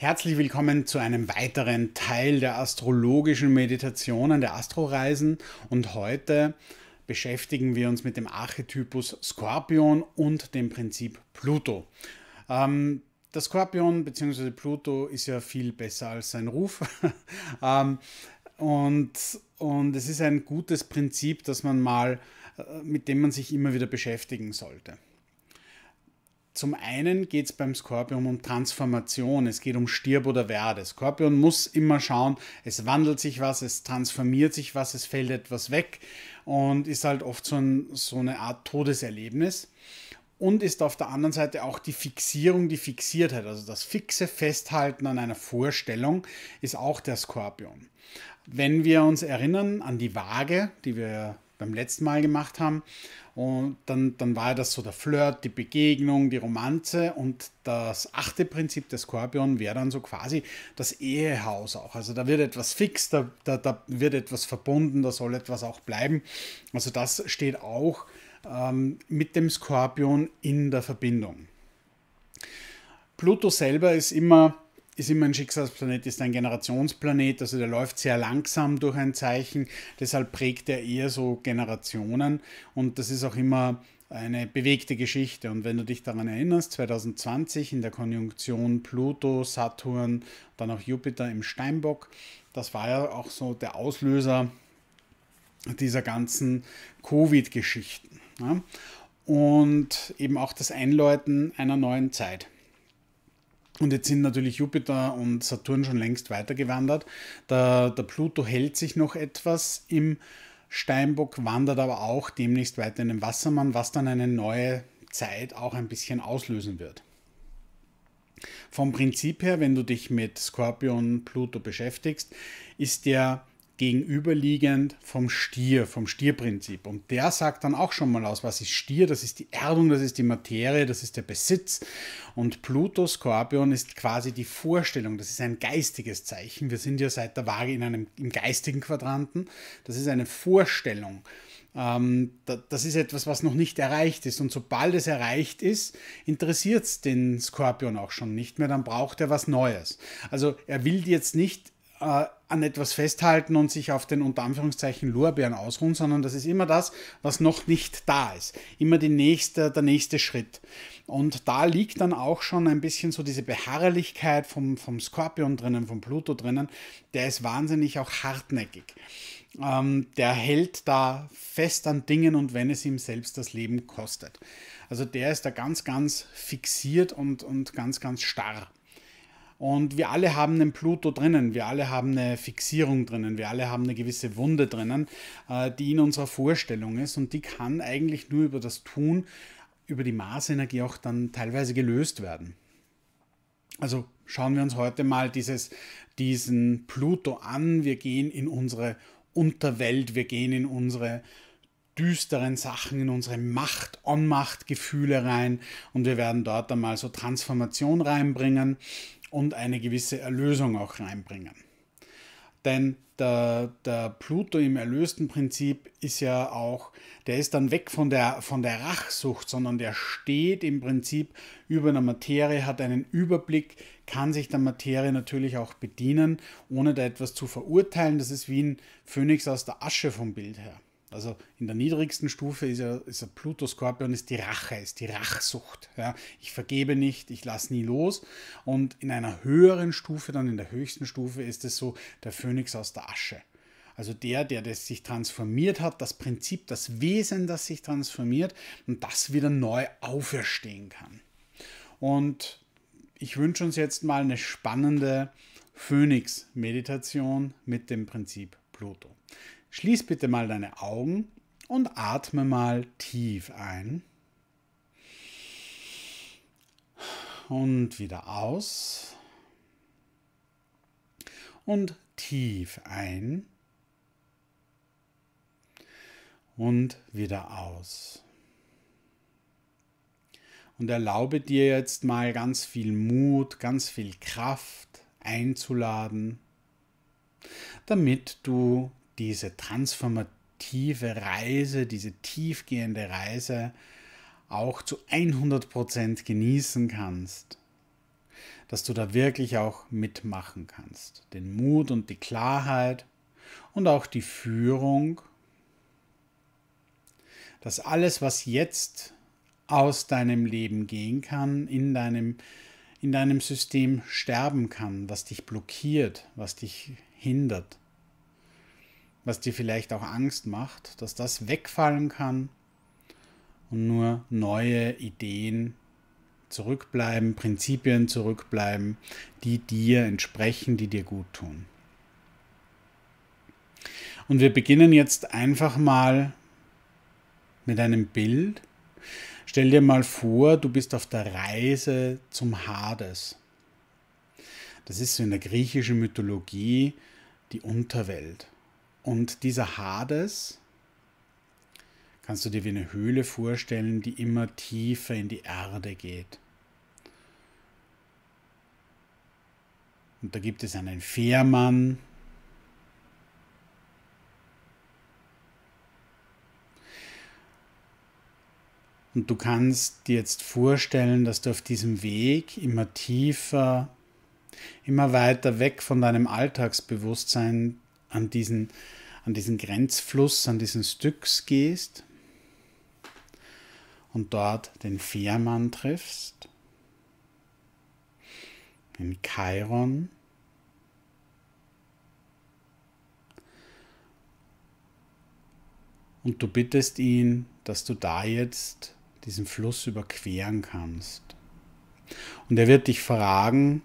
Herzlich willkommen zu einem weiteren Teil der astrologischen Meditationen der Astroreisen und heute beschäftigen wir uns mit dem Archetypus Skorpion und dem Prinzip Pluto. Ähm, der Skorpion bzw. Pluto ist ja viel besser als sein Ruf ähm, und, und es ist ein gutes Prinzip, das man mal, äh, mit dem man sich immer wieder beschäftigen sollte. Zum einen geht es beim Skorpion um Transformation, es geht um Stirb oder Werde. Skorpion muss immer schauen, es wandelt sich was, es transformiert sich was, es fällt etwas weg und ist halt oft so, ein, so eine Art Todeserlebnis und ist auf der anderen Seite auch die Fixierung, die Fixiertheit, also das fixe Festhalten an einer Vorstellung ist auch der Skorpion. Wenn wir uns erinnern an die Waage, die wir beim letzten Mal gemacht haben. Und dann, dann war das so der Flirt, die Begegnung, die Romanze und das achte Prinzip des Skorpion wäre dann so quasi das Ehehaus auch. Also da wird etwas fix, da, da, da wird etwas verbunden, da soll etwas auch bleiben. Also das steht auch ähm, mit dem Skorpion in der Verbindung. Pluto selber ist immer ist immer ein Schicksalsplanet, ist ein Generationsplanet, also der läuft sehr langsam durch ein Zeichen, deshalb prägt er eher so Generationen und das ist auch immer eine bewegte Geschichte. Und wenn du dich daran erinnerst, 2020 in der Konjunktion Pluto, Saturn, dann auch Jupiter im Steinbock, das war ja auch so der Auslöser dieser ganzen Covid-Geschichten. Ja? Und eben auch das Einläuten einer neuen Zeit. Und jetzt sind natürlich Jupiter und Saturn schon längst weitergewandert. Der, der Pluto hält sich noch etwas im Steinbock, wandert aber auch demnächst weiter in den Wassermann, was dann eine neue Zeit auch ein bisschen auslösen wird. Vom Prinzip her, wenn du dich mit Skorpion Pluto beschäftigst, ist der gegenüberliegend vom Stier, vom Stierprinzip. Und der sagt dann auch schon mal aus, was ist Stier? Das ist die Erdung, das ist die Materie, das ist der Besitz. Und Pluto Skorpion ist quasi die Vorstellung, das ist ein geistiges Zeichen. Wir sind ja seit der Waage in einem, im geistigen Quadranten. Das ist eine Vorstellung. Ähm, das ist etwas, was noch nicht erreicht ist. Und sobald es erreicht ist, interessiert es den Skorpion auch schon nicht mehr. Dann braucht er was Neues. Also er will jetzt nicht äh, an etwas festhalten und sich auf den unter Anführungszeichen Lorbeeren ausruhen, sondern das ist immer das, was noch nicht da ist. Immer die nächste, der nächste Schritt. Und da liegt dann auch schon ein bisschen so diese Beharrlichkeit vom, vom Skorpion drinnen, vom Pluto drinnen. Der ist wahnsinnig auch hartnäckig. Ähm, der hält da fest an Dingen und wenn es ihm selbst das Leben kostet. Also der ist da ganz, ganz fixiert und, und ganz, ganz starr. Und wir alle haben einen Pluto drinnen, wir alle haben eine Fixierung drinnen, wir alle haben eine gewisse Wunde drinnen, äh, die in unserer Vorstellung ist und die kann eigentlich nur über das Tun, über die Marsenergie auch dann teilweise gelöst werden. Also schauen wir uns heute mal dieses, diesen Pluto an, wir gehen in unsere Unterwelt, wir gehen in unsere düsteren Sachen, in unsere Macht, Onmacht-Gefühle rein und wir werden dort einmal so Transformation reinbringen und eine gewisse Erlösung auch reinbringen. Denn der, der Pluto im erlösten Prinzip ist ja auch, der ist dann weg von der, von der Rachsucht, sondern der steht im Prinzip über der Materie, hat einen Überblick, kann sich der Materie natürlich auch bedienen, ohne da etwas zu verurteilen. Das ist wie ein Phönix aus der Asche vom Bild her. Also in der niedrigsten Stufe ist ja, ist ja Pluto Skorpion ist die Rache, ist die Rachsucht. Ja? Ich vergebe nicht, ich lasse nie los. Und in einer höheren Stufe, dann in der höchsten Stufe, ist es so der Phönix aus der Asche. Also der, der das sich transformiert hat, das Prinzip, das Wesen, das sich transformiert und das wieder neu auferstehen kann. Und ich wünsche uns jetzt mal eine spannende Phönix-Meditation mit dem Prinzip Pluto. Schließ bitte mal deine Augen und atme mal tief ein. Und wieder aus. Und tief ein. Und wieder aus. Und erlaube dir jetzt mal ganz viel Mut, ganz viel Kraft einzuladen, damit du diese transformative Reise, diese tiefgehende Reise auch zu 100% genießen kannst, dass du da wirklich auch mitmachen kannst, den Mut und die Klarheit und auch die Führung, dass alles, was jetzt aus deinem Leben gehen kann, in deinem, in deinem System sterben kann, was dich blockiert, was dich hindert, was dir vielleicht auch Angst macht, dass das wegfallen kann und nur neue Ideen zurückbleiben, Prinzipien zurückbleiben, die dir entsprechen, die dir gut tun. Und wir beginnen jetzt einfach mal mit einem Bild. Stell dir mal vor, du bist auf der Reise zum Hades. Das ist so in der griechischen Mythologie die Unterwelt. Und dieser Hades kannst du dir wie eine Höhle vorstellen, die immer tiefer in die Erde geht. Und da gibt es einen Fährmann. Und du kannst dir jetzt vorstellen, dass du auf diesem Weg immer tiefer, immer weiter weg von deinem Alltagsbewusstsein an diesen, an diesen Grenzfluss, an diesen Styx gehst und dort den Fährmann triffst, den Chiron, und du bittest ihn, dass du da jetzt diesen Fluss überqueren kannst. Und er wird dich fragen,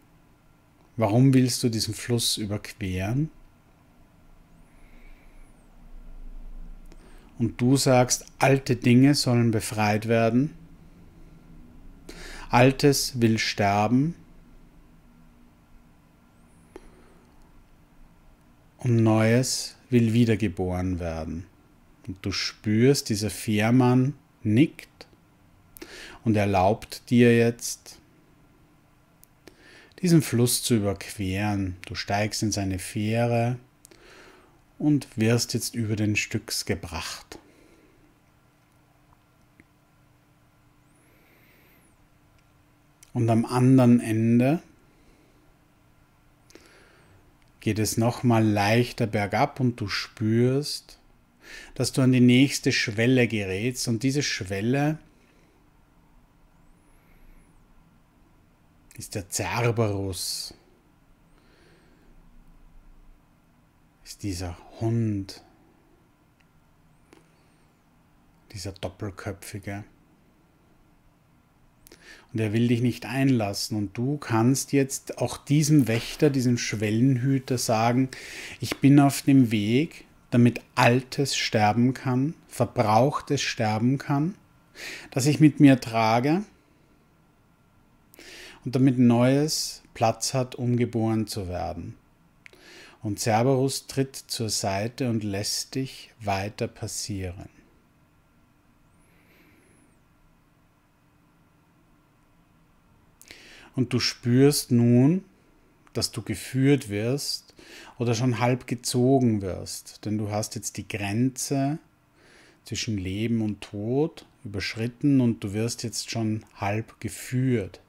warum willst du diesen Fluss überqueren? und du sagst, alte Dinge sollen befreit werden, Altes will sterben und Neues will wiedergeboren werden. Und du spürst, dieser Fährmann nickt und erlaubt dir jetzt, diesen Fluss zu überqueren. Du steigst in seine Fähre und wirst jetzt über den Stücks gebracht. Und am anderen Ende geht es nochmal leichter bergab und du spürst, dass du an die nächste Schwelle gerätst und diese Schwelle ist der Cerberus. dieser Hund, dieser Doppelköpfige. Und er will dich nicht einlassen. Und du kannst jetzt auch diesem Wächter, diesem Schwellenhüter sagen, ich bin auf dem Weg, damit Altes sterben kann, Verbrauchtes sterben kann, das ich mit mir trage und damit Neues Platz hat, um geboren zu werden und Cerberus tritt zur Seite und lässt dich weiter passieren. Und du spürst nun, dass du geführt wirst oder schon halb gezogen wirst, denn du hast jetzt die Grenze zwischen Leben und Tod überschritten und du wirst jetzt schon halb geführt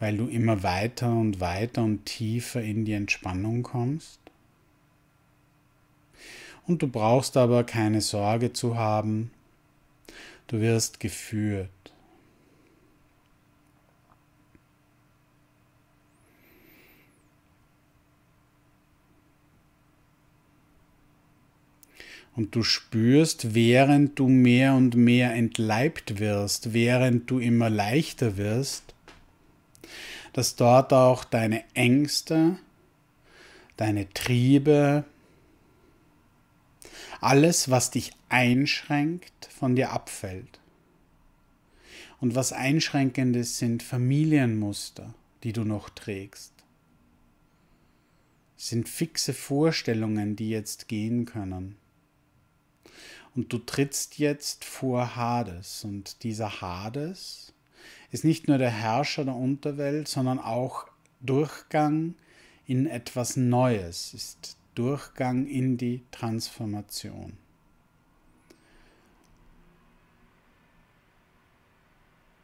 weil du immer weiter und weiter und tiefer in die Entspannung kommst und du brauchst aber keine Sorge zu haben, du wirst geführt. Und du spürst, während du mehr und mehr entleibt wirst, während du immer leichter wirst, dass dort auch deine Ängste, deine Triebe, alles, was dich einschränkt, von dir abfällt. Und was einschränkendes sind Familienmuster, die du noch trägst. Es sind fixe Vorstellungen, die jetzt gehen können. Und du trittst jetzt vor Hades. Und dieser Hades ist nicht nur der Herrscher der Unterwelt, sondern auch Durchgang in etwas Neues, ist Durchgang in die Transformation.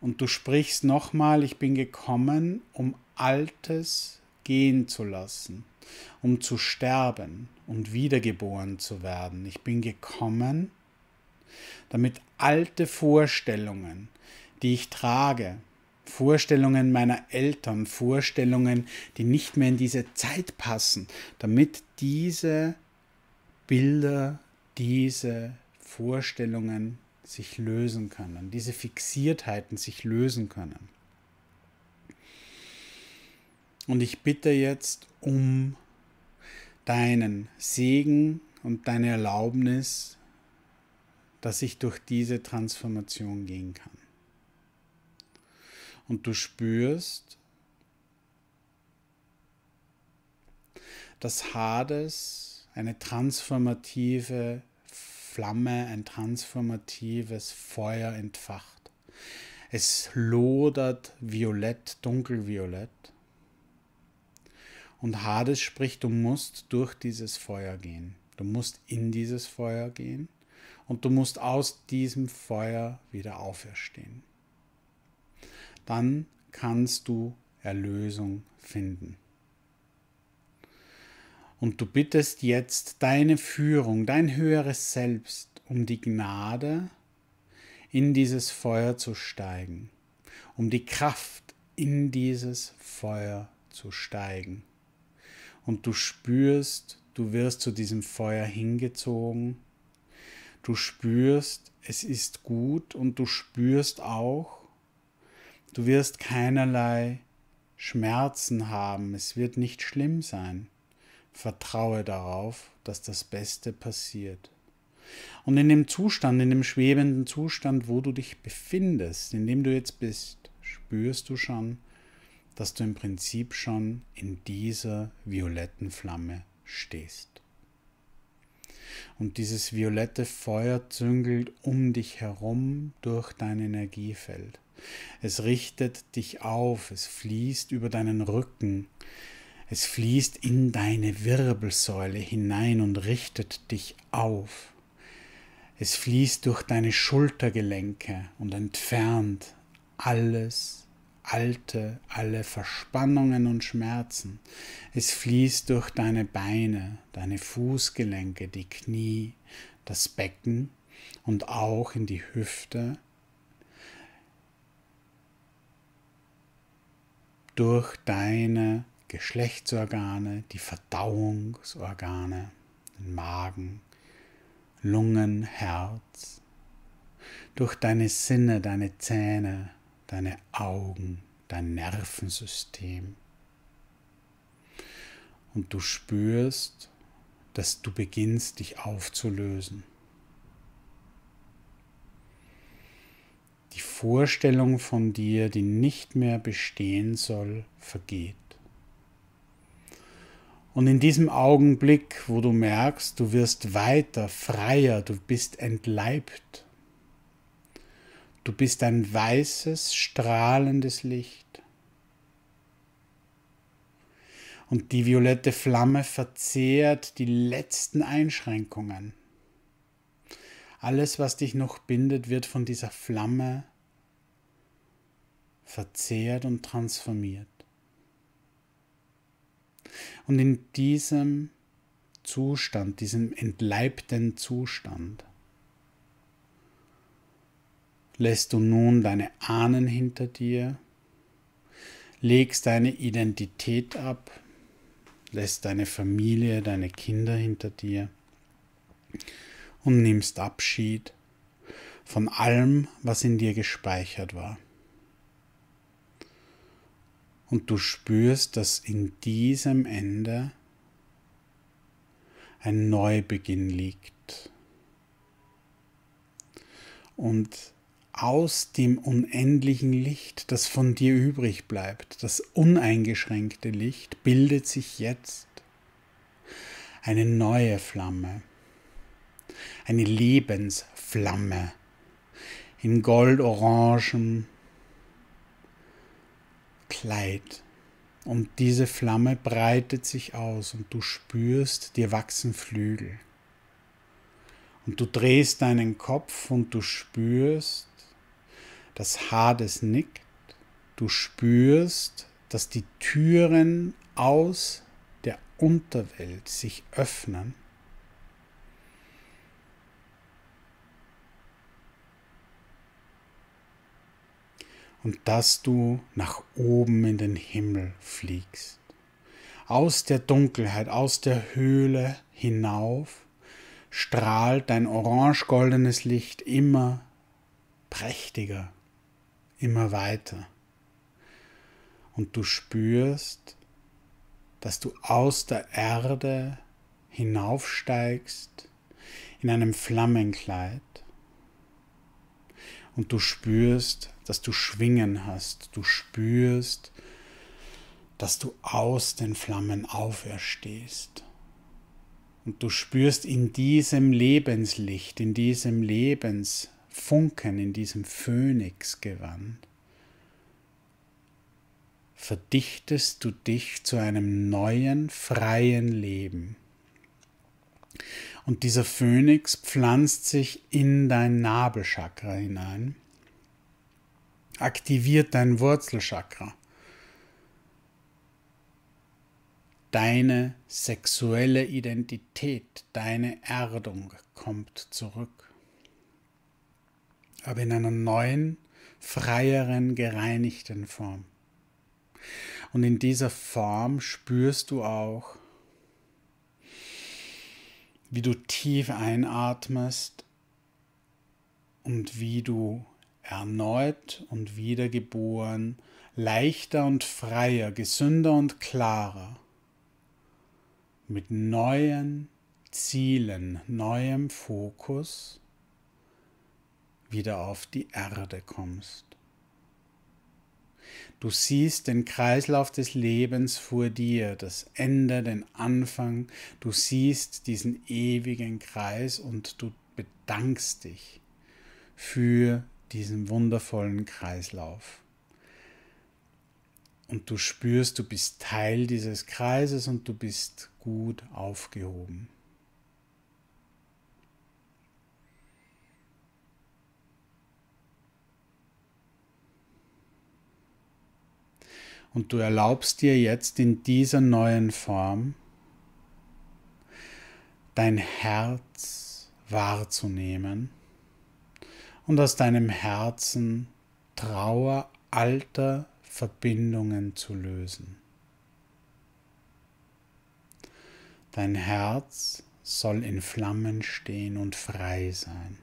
Und du sprichst nochmal, ich bin gekommen, um Altes gehen zu lassen, um zu sterben und wiedergeboren zu werden. Ich bin gekommen, damit alte Vorstellungen, die ich trage, Vorstellungen meiner Eltern, Vorstellungen, die nicht mehr in diese Zeit passen, damit diese Bilder, diese Vorstellungen sich lösen können, diese Fixiertheiten sich lösen können. Und ich bitte jetzt um deinen Segen und deine Erlaubnis, dass ich durch diese Transformation gehen kann und du spürst, dass Hades eine transformative Flamme, ein transformatives Feuer entfacht. Es lodert violett, dunkelviolett. Und Hades spricht, du musst durch dieses Feuer gehen. Du musst in dieses Feuer gehen und du musst aus diesem Feuer wieder auferstehen dann kannst du Erlösung finden. Und du bittest jetzt deine Führung, dein höheres Selbst um die Gnade, in dieses Feuer zu steigen, um die Kraft in dieses Feuer zu steigen. Und du spürst, du wirst zu diesem Feuer hingezogen, du spürst, es ist gut und du spürst auch, Du wirst keinerlei Schmerzen haben, es wird nicht schlimm sein. Vertraue darauf, dass das Beste passiert. Und in dem Zustand, in dem schwebenden Zustand, wo du dich befindest, in dem du jetzt bist, spürst du schon, dass du im Prinzip schon in dieser violetten Flamme stehst. Und dieses violette Feuer züngelt um dich herum durch dein Energiefeld. Es richtet dich auf, es fließt über deinen Rücken, es fließt in deine Wirbelsäule hinein und richtet dich auf. Es fließt durch deine Schultergelenke und entfernt alles Alte, alle Verspannungen und Schmerzen. Es fließt durch deine Beine, deine Fußgelenke, die Knie, das Becken und auch in die Hüfte durch deine Geschlechtsorgane, die Verdauungsorgane, den Magen, Lungen, Herz, durch deine Sinne, deine Zähne, deine Augen, dein Nervensystem. Und du spürst, dass du beginnst dich aufzulösen. Die Vorstellung von dir, die nicht mehr bestehen soll, vergeht. Und in diesem Augenblick, wo du merkst, du wirst weiter, freier, du bist entleibt. Du bist ein weißes, strahlendes Licht. Und die violette Flamme verzehrt die letzten Einschränkungen. Alles, was dich noch bindet, wird von dieser Flamme verzehrt und transformiert. Und in diesem Zustand, diesem entleibten Zustand, lässt du nun deine Ahnen hinter dir, legst deine Identität ab, lässt deine Familie, deine Kinder hinter dir und nimmst Abschied von allem, was in dir gespeichert war. Und du spürst, dass in diesem Ende ein Neubeginn liegt. Und aus dem unendlichen Licht, das von dir übrig bleibt, das uneingeschränkte Licht, bildet sich jetzt eine neue Flamme eine Lebensflamme in goldorangem Kleid. Und diese Flamme breitet sich aus und du spürst, dir wachsen Flügel. Und du drehst deinen Kopf und du spürst, dass Hades nickt. Du spürst, dass die Türen aus der Unterwelt sich öffnen und dass du nach oben in den Himmel fliegst. Aus der Dunkelheit, aus der Höhle hinauf strahlt dein orange-goldenes Licht immer prächtiger, immer weiter. Und du spürst, dass du aus der Erde hinaufsteigst in einem Flammenkleid und du spürst, dass du Schwingen hast. Du spürst, dass du aus den Flammen auferstehst. Und du spürst in diesem Lebenslicht, in diesem Lebensfunken, in diesem Phönixgewand, verdichtest du dich zu einem neuen, freien Leben. Und dieser Phönix pflanzt sich in dein Nabelchakra hinein, aktiviert dein Wurzelchakra, deine sexuelle Identität, deine Erdung kommt zurück, aber in einer neuen, freieren, gereinigten Form. Und in dieser Form spürst du auch, wie du tief einatmest und wie du erneut und wiedergeboren, leichter und freier, gesünder und klarer, mit neuen Zielen, neuem Fokus wieder auf die Erde kommst. Du siehst den Kreislauf des Lebens vor dir, das Ende, den Anfang. Du siehst diesen ewigen Kreis und du bedankst dich für diesen wundervollen Kreislauf. Und du spürst, du bist Teil dieses Kreises und du bist gut aufgehoben. Und du erlaubst dir jetzt in dieser neuen Form dein Herz wahrzunehmen und aus deinem Herzen Trauer alter Verbindungen zu lösen. Dein Herz soll in Flammen stehen und frei sein.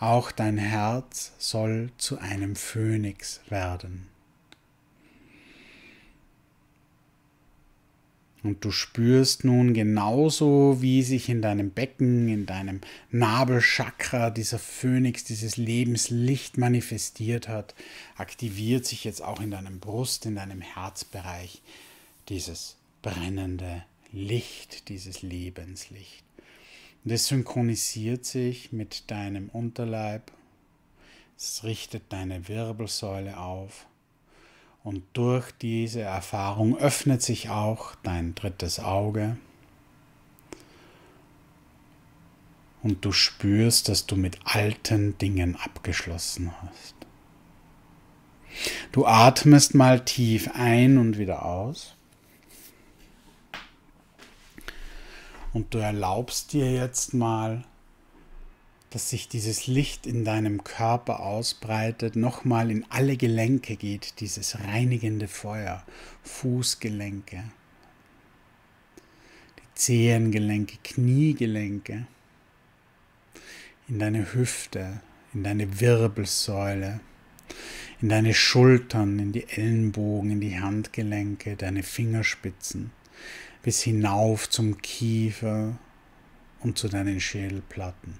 Auch dein Herz soll zu einem Phönix werden. Und du spürst nun genauso, wie sich in deinem Becken, in deinem Nabelchakra dieser Phönix, dieses Lebenslicht manifestiert hat, aktiviert sich jetzt auch in deinem Brust, in deinem Herzbereich dieses brennende Licht, dieses Lebenslicht. Und es synchronisiert sich mit deinem Unterleib. Es richtet deine Wirbelsäule auf. Und durch diese Erfahrung öffnet sich auch dein drittes Auge. Und du spürst, dass du mit alten Dingen abgeschlossen hast. Du atmest mal tief ein und wieder aus. Und du erlaubst dir jetzt mal, dass sich dieses Licht in deinem Körper ausbreitet, nochmal in alle Gelenke geht, dieses reinigende Feuer, Fußgelenke, die Zehengelenke, Kniegelenke, in deine Hüfte, in deine Wirbelsäule, in deine Schultern, in die Ellenbogen, in die Handgelenke, deine Fingerspitzen, bis hinauf zum Kiefer und zu deinen Schädelplatten.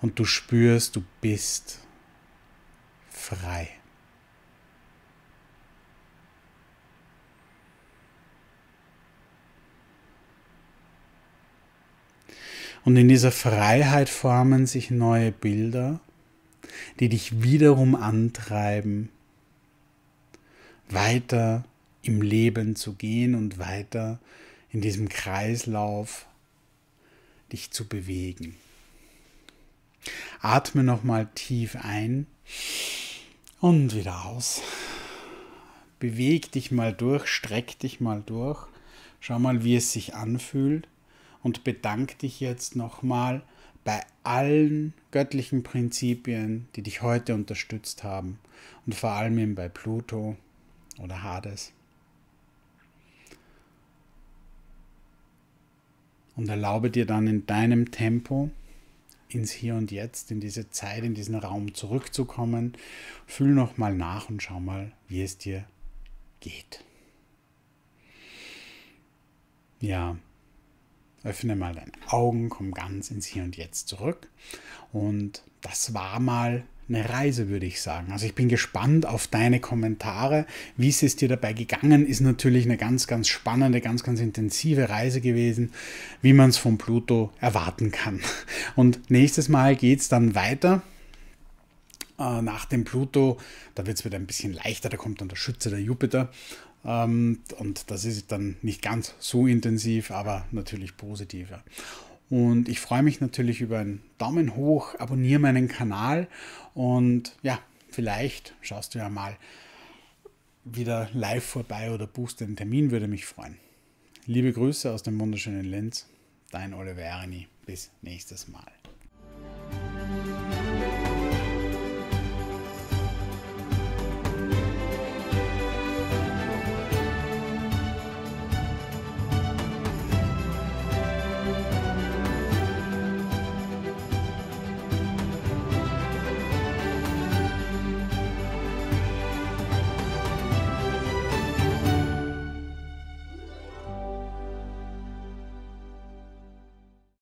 Und du spürst, du bist frei. Und in dieser Freiheit formen sich neue Bilder, die dich wiederum antreiben, weiter zu im Leben zu gehen und weiter in diesem Kreislauf dich zu bewegen. Atme nochmal tief ein und wieder aus. Beweg dich mal durch, streck dich mal durch. Schau mal, wie es sich anfühlt und bedank dich jetzt nochmal bei allen göttlichen Prinzipien, die dich heute unterstützt haben und vor allem bei Pluto oder Hades. Und erlaube dir dann in deinem Tempo ins Hier und Jetzt, in diese Zeit, in diesen Raum zurückzukommen. Fühl nochmal nach und schau mal, wie es dir geht. Ja, öffne mal deine Augen, komm ganz ins Hier und Jetzt zurück. Und das war mal eine Reise, würde ich sagen. Also ich bin gespannt auf deine Kommentare. Wie es dir dabei gegangen, ist natürlich eine ganz, ganz spannende, ganz, ganz intensive Reise gewesen, wie man es von Pluto erwarten kann. Und nächstes Mal geht es dann weiter äh, nach dem Pluto, da wird es wieder ein bisschen leichter, da kommt dann der Schütze, der Jupiter. Ähm, und das ist dann nicht ganz so intensiv, aber natürlich positiver. Und ich freue mich natürlich über einen Daumen hoch, abonniere meinen Kanal und ja, vielleicht schaust du ja mal wieder live vorbei oder buchst den Termin, würde mich freuen. Liebe Grüße aus dem wunderschönen Linz, dein Oliverini. Bis nächstes Mal.